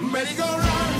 merry go run.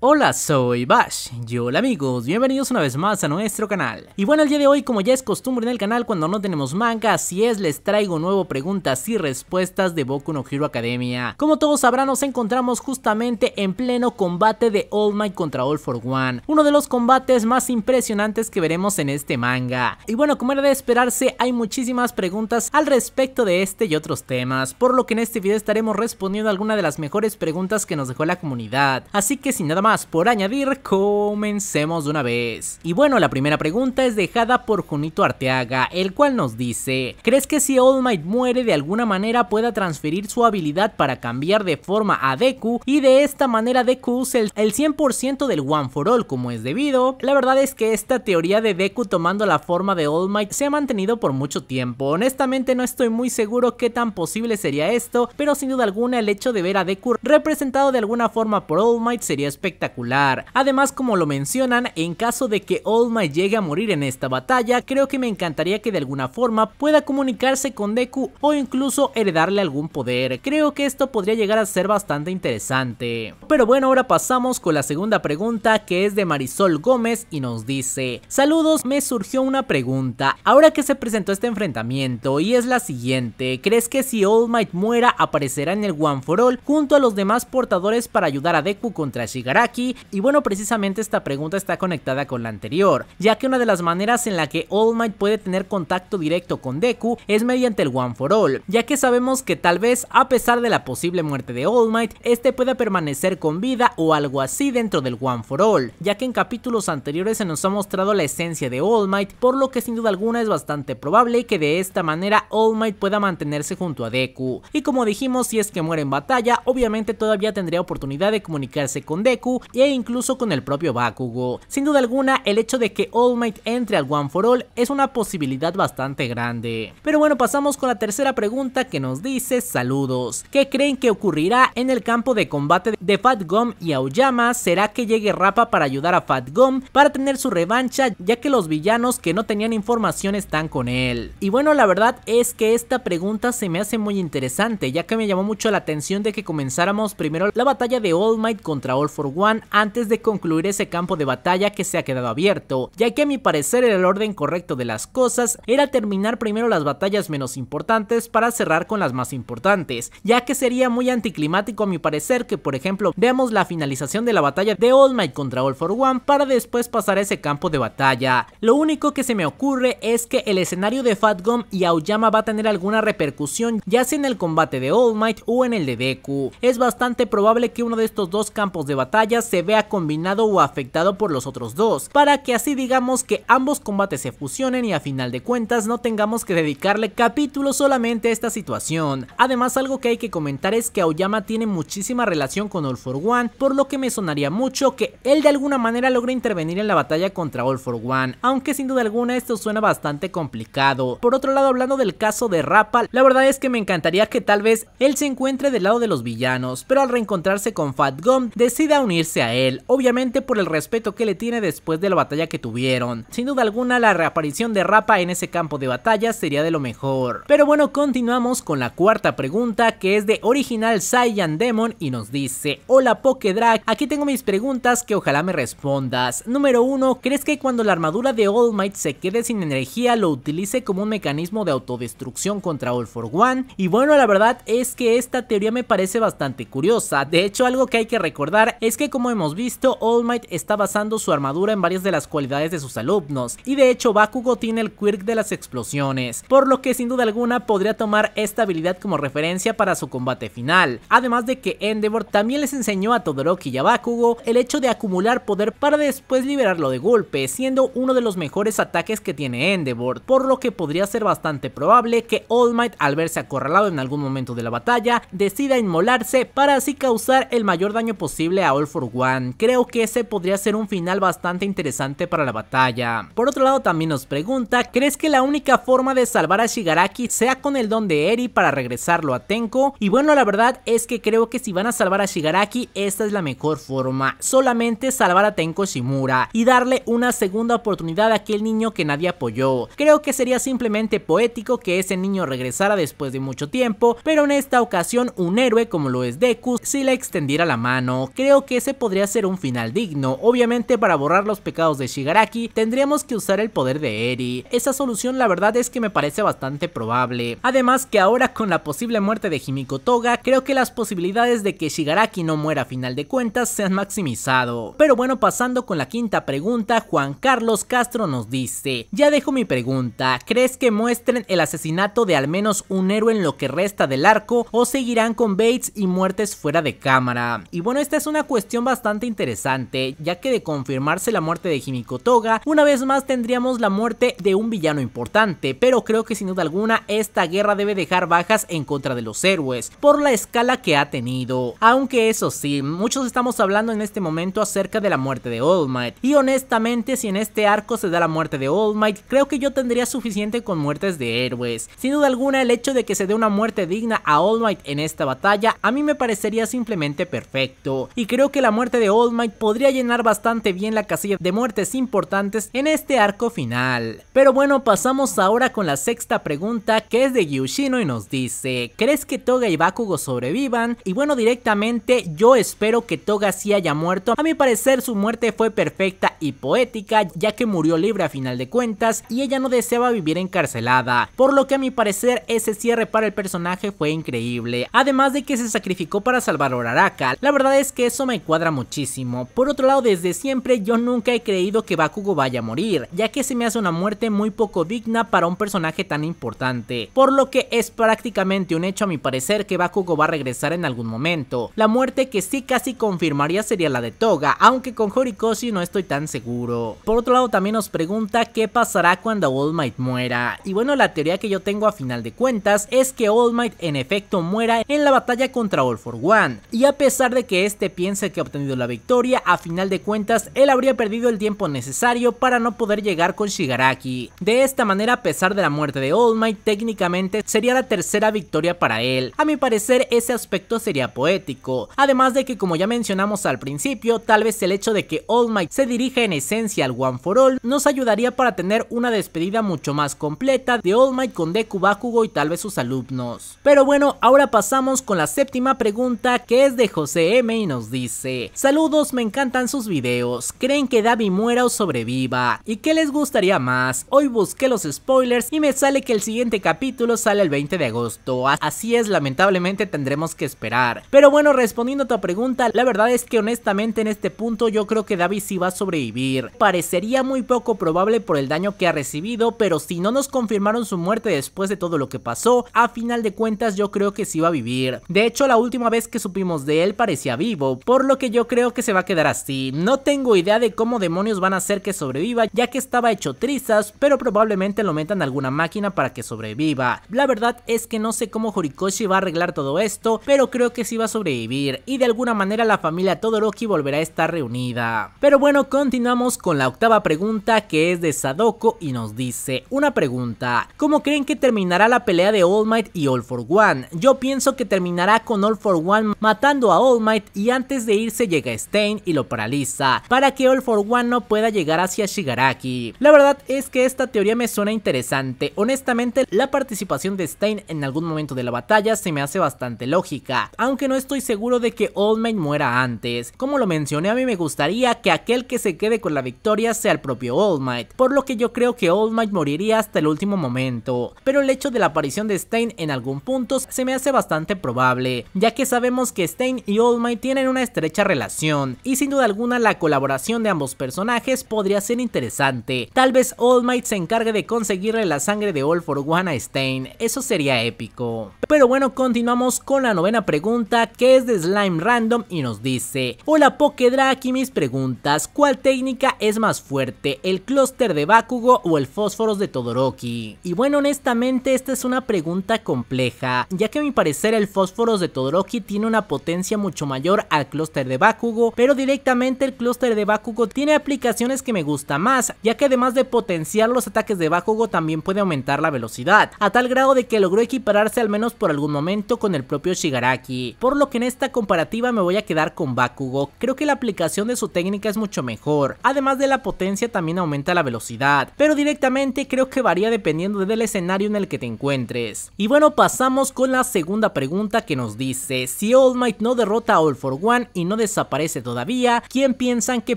Hola, soy Bash. Y hola amigos, bienvenidos una vez más a nuestro canal. Y bueno, el día de hoy, como ya es costumbre en el canal cuando no tenemos manga, así es, les traigo nuevo preguntas y respuestas de Boku no Hero Academia. Como todos sabrán, nos encontramos justamente en pleno combate de All Might contra All for One, uno de los combates más impresionantes que veremos en este manga. Y bueno, como era de esperarse, hay muchísimas preguntas al respecto de este y otros temas, por lo que en este video estaremos respondiendo algunas de las mejores preguntas que nos dejó la comunidad. Así que sin nada más por añadir, comencemos de una vez. Y bueno, la primera pregunta es dejada por Junito Arteaga, el cual nos dice, ¿crees que si All Might muere de alguna manera pueda transferir su habilidad para cambiar de forma a Deku y de esta manera Deku use el, 100% del One for All como es debido? La verdad es que esta teoría de Deku tomando la forma de All Might se ha mantenido por mucho tiempo, honestamente no estoy muy seguro qué tan posible sería esto, pero sin duda alguna el hecho de ver a Deku representado de alguna forma por All Might sería espectacular espectacular. Además, como lo mencionan, en caso de que All Might llegue a morir en esta batalla, creo que me encantaría que de alguna forma pueda comunicarse con Deku o incluso heredarle algún poder. Creo que esto podría llegar a ser bastante interesante. Pero bueno, ahora pasamos con la segunda pregunta que es de Marisol Gómez y nos dice, saludos, me surgió una pregunta, ahora que se presentó este enfrentamiento y es la siguiente, ¿crees que si All Might muera aparecerá en el One for All junto a los demás portadores para ayudar a Deku contra Shigaraki? aquí? Y bueno, precisamente esta pregunta está conectada con la anterior, ya que una de las maneras en la que All Might puede tener contacto directo con Deku es mediante el One for All, ya que sabemos que tal vez a pesar de la posible muerte de All Might, este pueda permanecer con vida o algo así dentro del One for All, ya que en capítulos anteriores se nos ha mostrado la esencia de All Might, por lo que sin duda alguna es bastante probable que de esta manera All Might pueda mantenerse junto a Deku. Y como dijimos, si es que muere en batalla, obviamente todavía tendría oportunidad de comunicarse con Deku e incluso con el propio Bakugo. Sin duda alguna, el hecho de que All Might entre al One for All es una posibilidad bastante grande. Pero bueno, pasamos con la tercera pregunta que nos dice saludos. ¿Qué creen que ocurrirá en el campo de combate de Fat Gum y Aoyama? ¿Será que llegue Rapa para ayudar a Fat Gum para tener su revancha ya que los villanos que no tenían información están con él? Y bueno, la verdad es que esta pregunta se me hace muy interesante ya que me llamó mucho la atención de que comenzáramos primero la batalla de All Might contra All for One antes de concluir ese campo de batalla que se ha quedado abierto, ya que a mi parecer el orden correcto de las cosas era terminar primero las batallas menos importantes para cerrar con las más importantes, ya que sería muy anticlimático a mi parecer que por ejemplo veamos la finalización de la batalla de All Might contra All For One para después pasar a ese campo de batalla. Lo único que se me ocurre es que el escenario de Fatgum y Aoyama va a tener alguna repercusión ya sea en el combate de All Might o en el de Deku. Es bastante probable que uno de estos dos campos de batalla se vea combinado o afectado por los otros dos, para que así digamos que ambos combates se fusionen y a final de cuentas no tengamos que dedicarle capítulos solamente a esta situación. Además algo que hay que comentar es que Aoyama tiene muchísima relación con All For One, por lo que me sonaría mucho que él de alguna manera logre intervenir en la batalla contra All For One, aunque sin duda alguna esto suena bastante complicado. Por otro lado hablando del caso de Rappal la verdad es que me encantaría que tal vez él se encuentre del lado de los villanos, pero al reencontrarse con Fat Gum decida unirse a él, obviamente por el respeto que le tiene después de la batalla que tuvieron. Sin duda alguna la reaparición de Rapa en ese campo de batalla sería de lo mejor. Pero bueno, continuamos con la cuarta pregunta que es de original Saiyan Demon y nos dice, hola Drag. aquí tengo mis preguntas que ojalá me respondas. Número 1, ¿crees que cuando la armadura de All Might se quede sin energía lo utilice como un mecanismo de autodestrucción contra All For One? Y bueno, la verdad es que esta teoría me parece bastante curiosa. De hecho, algo que hay que recordar es que como hemos visto, All Might está basando su armadura en varias de las cualidades de sus alumnos, y de hecho Bakugo tiene el quirk de las explosiones, por lo que sin duda alguna podría tomar esta habilidad como referencia para su combate final, además de que Endeavor también les enseñó a Todoroki y a Bakugo el hecho de acumular poder para después liberarlo de golpe, siendo uno de los mejores ataques que tiene Endeavor, por lo que podría ser bastante probable que All Might al verse acorralado en algún momento de la batalla, decida inmolarse para así causar el mayor daño posible a All For One. Creo que ese podría ser un final bastante interesante para la batalla. Por otro lado también nos pregunta, ¿crees que la única forma de salvar a Shigaraki sea con el don de Eri para regresarlo a Tenko? Y bueno, la verdad es que creo que si van a salvar a Shigaraki, esta es la mejor forma. Solamente salvar a Tenko Shimura y darle una segunda oportunidad a aquel niño que nadie apoyó. Creo que sería simplemente poético que ese niño regresara después de mucho tiempo, pero en esta ocasión un héroe como lo es Deku si le extendiera la mano. Creo que es podría ser un final digno. Obviamente para borrar los pecados de Shigaraki tendríamos que usar el poder de Eri. Esa solución la verdad es que me parece bastante probable. Además que ahora con la posible muerte de Himiko Toga, creo que las posibilidades de que Shigaraki no muera a final de cuentas se han maximizado. Pero bueno, pasando con la quinta pregunta, Juan Carlos Castro nos dice, ya dejo mi pregunta, ¿crees que muestren el asesinato de al menos un héroe en lo que resta del arco o seguirán con Bates y muertes fuera de cámara? Y bueno, esta es una cuestión bastante interesante, ya que de confirmarse la muerte de Himiko Toga, una vez más tendríamos la muerte de un villano importante, pero creo que sin duda alguna esta guerra debe dejar bajas en contra de los héroes, por la escala que ha tenido. Aunque eso sí, muchos estamos hablando en este momento acerca de la muerte de All Might, y honestamente si en este arco se da la muerte de All Might, creo que yo tendría suficiente con muertes de héroes. Sin duda alguna el hecho de que se dé una muerte digna a All Might en esta batalla, a mí me parecería simplemente perfecto, y creo que la muerte de All Might podría llenar bastante bien la casilla de muertes importantes en este arco final. Pero bueno, pasamos ahora con la sexta pregunta que es de Gyushino y nos dice, ¿crees que Toga y Bakugo sobrevivan? Y bueno, directamente yo espero que Toga sí haya muerto. A mi parecer su muerte fue perfecta y poética ya que murió libre a final de cuentas y ella no deseaba vivir encarcelada. Por lo que a mi parecer ese cierre para el personaje fue increíble. Además de que se sacrificó para salvar a Oraraka, La verdad es que eso me cuadra muchísimo. Por otro lado, desde siempre yo nunca he creído que Bakugo vaya a morir, ya que se me hace una muerte muy poco digna para un personaje tan importante, por lo que es prácticamente un hecho a mi parecer que Bakugo va a regresar en algún momento. La muerte que sí casi confirmaría sería la de Toga, aunque con Horikoshi no estoy tan seguro. Por otro lado también nos pregunta qué pasará cuando All Might muera, y bueno la teoría que yo tengo a final de cuentas es que All Might en efecto muera en la batalla contra All For One, y a pesar de que este piense que tenido la victoria, a final de cuentas él habría perdido el tiempo necesario para no poder llegar con Shigaraki. De esta manera, a pesar de la muerte de All Might, técnicamente sería la tercera victoria para él. A mi parecer, ese aspecto sería poético, además de que como ya mencionamos al principio, tal vez el hecho de que All Might se dirija en esencia al One for All nos ayudaría para tener una despedida mucho más completa de All Might con Deku Bakugo y tal vez sus alumnos. Pero bueno, ahora pasamos con la séptima pregunta que es de José M y nos dice saludos, me encantan sus videos, creen que David muera o sobreviva, ¿y qué les gustaría más? Hoy busqué los spoilers y me sale que el siguiente capítulo sale el 20 de agosto, así es, lamentablemente tendremos que esperar. Pero bueno, respondiendo a tu pregunta, la verdad es que honestamente en este punto yo creo que David sí va a sobrevivir, parecería muy poco probable por el daño que ha recibido, pero si no nos confirmaron su muerte después de todo lo que pasó, a final de cuentas yo creo que sí va a vivir. De hecho, la última vez que supimos de él parecía vivo, por lo que yo creo que se va a quedar así. No tengo idea de cómo demonios van a hacer que sobreviva, ya que estaba hecho trizas, pero probablemente lo metan a alguna máquina para que sobreviva. La verdad es que no sé cómo Horikoshi va a arreglar todo esto, pero creo que sí va a sobrevivir, y de alguna manera la familia Todoroki volverá a estar reunida. Pero bueno, continuamos con la octava pregunta que es de Sadoko y nos dice, una pregunta, ¿cómo creen que terminará la pelea de All Might y All For One? Yo pienso que terminará con All For One matando a All Might y antes de irse llega a Stein y lo paraliza, para que All for One no pueda llegar hacia Shigaraki. La verdad es que esta teoría me suena interesante, honestamente la participación de Stein en algún momento de la batalla se me hace bastante lógica, aunque no estoy seguro de que All Might muera antes. Como lo mencioné a mí me gustaría que aquel que se quede con la victoria sea el propio All Might, por lo que yo creo que All Might moriría hasta el último momento, pero el hecho de la aparición de Stein en algún punto se me hace bastante probable, ya que sabemos que Stein y All Might tienen una estrecha relación, y sin duda alguna la colaboración de ambos personajes podría ser interesante. Tal vez All Might se encargue de conseguirle la sangre de All for One a Stein, eso sería épico. Pero bueno, continuamos con la novena pregunta que es de Slime Random y nos dice Hola Pokedra, aquí mis preguntas, ¿cuál técnica es más fuerte, el clúster de Bakugo o el fósforos de Todoroki? Y bueno, honestamente esta es una pregunta compleja, ya que a mi parecer el fósforos de Todoroki tiene una potencia mucho mayor al clúster de Bakugo, pero directamente el clúster de Bakugo tiene aplicaciones que me gusta más, ya que además de potenciar los ataques de Bakugo también puede aumentar la velocidad, a tal grado de que logró equipararse al menos por algún momento con el propio Shigaraki, por lo que en esta comparativa me voy a quedar con Bakugo, creo que la aplicación de su técnica es mucho mejor, además de la potencia también aumenta la velocidad, pero directamente creo que varía dependiendo del escenario en el que te encuentres. Y bueno pasamos con la segunda pregunta que nos dice, si All Might no derrota a All For One y no desaparece todavía, ¿quién piensan que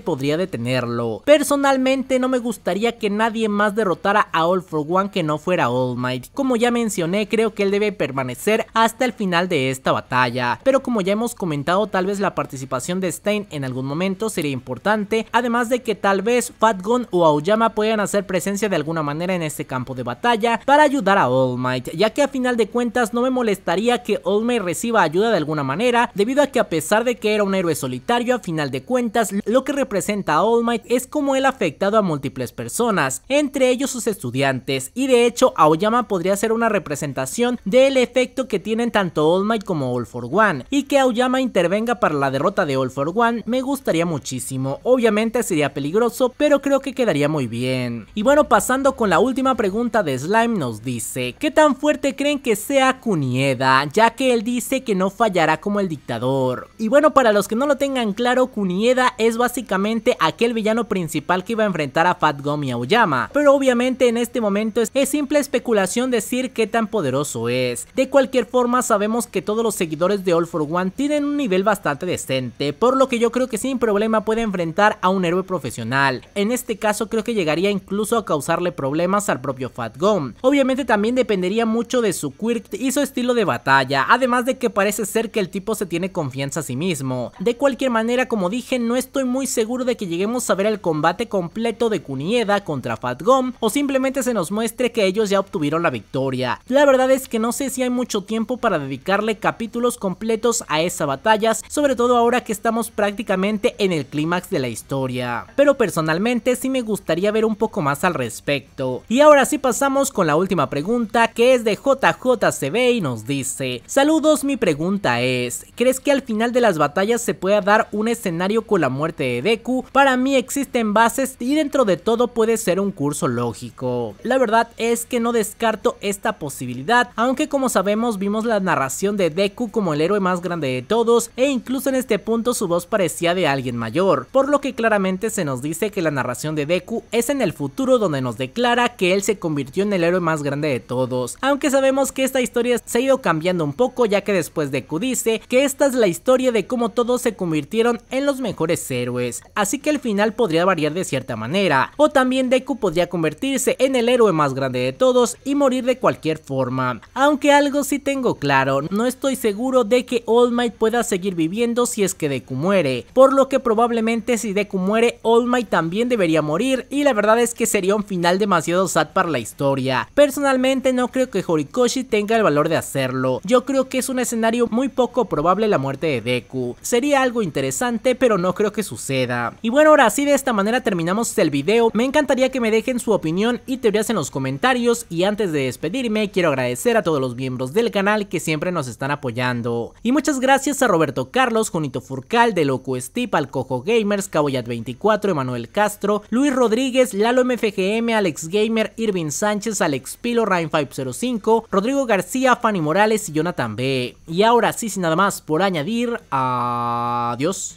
podría detenerlo. Personalmente no me gustaría que nadie más derrotara a All For One que no fuera All Might. Como ya mencioné, creo que él debe permanecer hasta el final de esta batalla, pero como ya hemos comentado, tal vez la participación de Stein en algún momento sería importante, además de que tal vez Gun o Aoyama puedan hacer presencia de alguna manera en este campo de batalla para ayudar a All Might, ya que a final de cuentas no me molestaría que All Might reciba ayuda de alguna manera, debido a que a pesar de que era un héroe solitario a final de cuentas, lo que representa a All Might es como él ha afectado a múltiples personas, entre ellos sus estudiantes, y de hecho Aoyama podría ser una representación del efecto que tienen tanto All Might como All For One, y que Aoyama intervenga para la derrota de All For One me gustaría muchísimo, obviamente sería peligroso, pero creo que quedaría muy bien. Y bueno, pasando con la última pregunta de Slime nos dice, ¿qué tan fuerte creen que sea Kunieda? Ya que él dice que no fallará como el dictador. Y bueno, para los que no no lo tengan claro, Kunieda es básicamente aquel villano principal que iba a enfrentar a Fat Gum y Aoyama, pero obviamente en este momento es, simple especulación decir qué tan poderoso es. De cualquier forma sabemos que todos los seguidores de All For One tienen un nivel bastante decente, por lo que yo creo que sin problema puede enfrentar a un héroe profesional. En este caso creo que llegaría incluso a causarle problemas al propio Fat Gum. Obviamente también dependería mucho de su quirk y su estilo de batalla, además de que parece ser que el tipo se tiene confianza a sí mismo. De cualquier manera, como dije, no estoy muy seguro de que lleguemos a ver el combate completo de Kunieda contra Fat o simplemente se nos muestre que ellos ya obtuvieron la victoria. La verdad es que no sé si hay mucho tiempo para dedicarle capítulos completos a esa batalla, sobre todo ahora que estamos prácticamente en el clímax de la historia. Pero personalmente sí me gustaría ver un poco más al respecto. Y ahora sí pasamos con la última pregunta que es de JJCB y nos dice, saludos mi pregunta es, ¿crees que al final de las batallas se pueda dar un escenario con la muerte de Deku, para mí existen bases y dentro de todo puede ser un curso lógico. La verdad es que no descarto esta posibilidad, aunque como sabemos vimos la narración de Deku como el héroe más grande de todos e incluso en este punto su voz parecía de alguien mayor, por lo que claramente se nos dice que la narración de Deku es en el futuro donde nos declara que él se convirtió en el héroe más grande de todos, aunque sabemos que esta historia se ha ido cambiando un poco ya que después Deku dice que esta es la historia de cómo todos se convirtieron en los mejores héroes, así que el final podría variar de cierta manera, o también Deku podría convertirse en el héroe más grande de todos y morir de cualquier forma. Aunque algo sí tengo claro, no estoy seguro de que All Might pueda seguir viviendo si es que Deku muere, por lo que probablemente si Deku muere All Might también debería morir y la verdad es que sería un final demasiado sad para la historia. Personalmente no creo que Horikoshi tenga el valor de hacerlo, yo creo que es un escenario muy poco probable la muerte de Deku. Sería algo interesante, pero no creo que suceda. Y bueno, ahora sí, de esta manera terminamos el video. Me encantaría que me dejen su opinión y teorías en los comentarios. Y antes de despedirme, quiero agradecer a todos los miembros del canal que siempre nos están apoyando. Y muchas gracias a Roberto Carlos, Junito Furcal, De Loco Steve, cojo Gamers, Caboyat24, Emanuel Castro, Luis Rodríguez, Lalo MFGM, Alex Gamer, Irvin Sánchez, Alex Pilo, ryan 505 Rodrigo García, Fanny Morales y Jonathan B. Y ahora sí, sin nada más por añadir, a... Ah, Adiós.